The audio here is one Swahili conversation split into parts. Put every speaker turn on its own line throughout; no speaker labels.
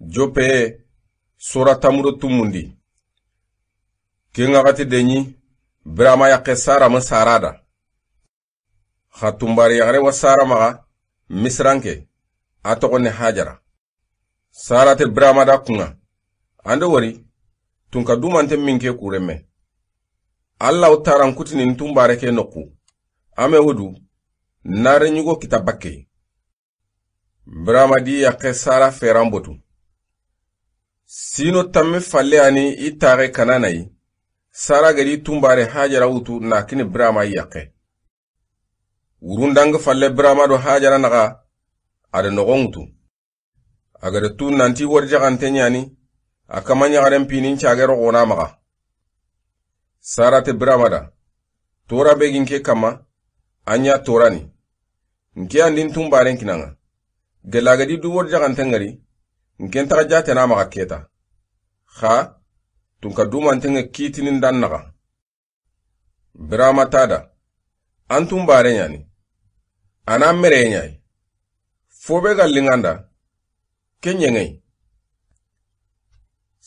jope sura tamuro tumundi kengaxati denɲi birama yaxe sarama sarada xa tunbari yaxare wa saramaxa misiranke a toxo ne hajara sarate biramada kunga ande wori tun ka dumante min ke kuren me allaw taran kutinin tunbare ke noku ame hudu nareɲugo kita bakke birama di yaxe sara feran botu sino tamme falle ani i taxe kana nayi sara gedi tunbare hajara wutu nakini birama i yake wurundange falle birama do hajara naxa ada noxon wutu agada tun nanti warjaxante ɲani a kama ɲaxaren pinin cage roxona maxa sarate biramada tora begin ke kama an ɲa torani nke andin tunbaren kinanga gelagedi du warjaxanten gari nken taxa jatena maxa keta xa tunka dumantenŋe kitinin dan naxa birama an tun bare ɲani a nan mere ɲai fo be liŋanda ke ɲeŋei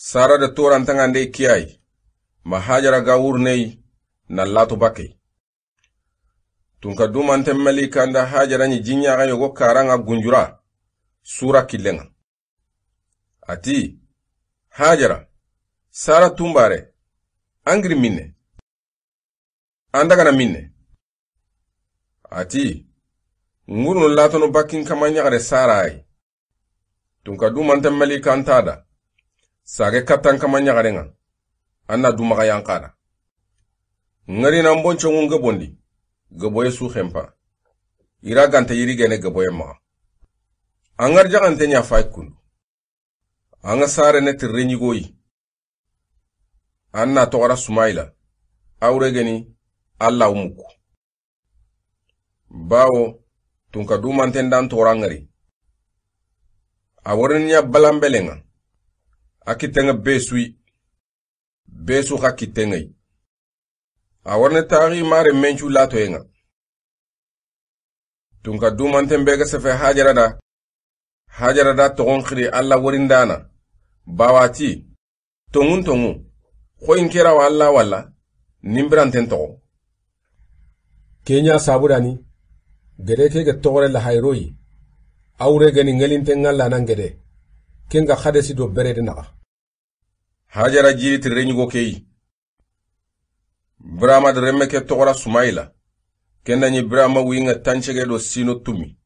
sara de torantaŋandei kiyai ma hajara ga wurnei na latu bakei tun ka dumanten meli kanda hajara ɲi jinɲaxa yogo karaŋa gunjura sura killenŋa ati hajara sara tumbare angiri minne andagana minne ati ngurunu latono bakkin kama ɲagare sarayi tun ka dumanten meli kantada sage kattan kama ɲagaren ga an na dumagayan kada ŋarinan bonconŋun gebondi gaboye su hempa ira ganta yirigene geboye maga an ŋarjagante ɲafayi kundu anga sare ne tirre ɲigoyi an na togora sumaila auregeni allah umuku bawo tun ka dumanten dan togora ŋari a woriniya balanbelen ŋa a kitteŋa besui besu ka kitteŋei a warne taxi mare mencu latoyenŋa tun ka dumanten ga sefe hajarada hajarada togon xiri alla worindana bawati tongun tongu hoyin kera walla walla nimbiranten togo kenya saburani gede kege togore lahayroyi awure geni ŋelinten ŋa nan gede ga hadesi do berede naxa hajara jiri tirreñugo keyi biramad remme ke togora sumayila kendanɲi birama winŋa tancege do sino tumi